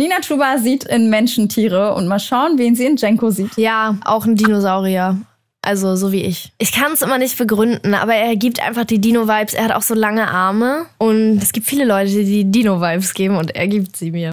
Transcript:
Nina Chuba sieht in Menschen Tiere und mal schauen, wen sie in Jenko sieht. Ja, auch ein Dinosaurier. Also so wie ich. Ich kann es immer nicht begründen, aber er gibt einfach die Dino-Vibes. Er hat auch so lange Arme und es gibt viele Leute, die Dino-Vibes geben und er gibt sie mir.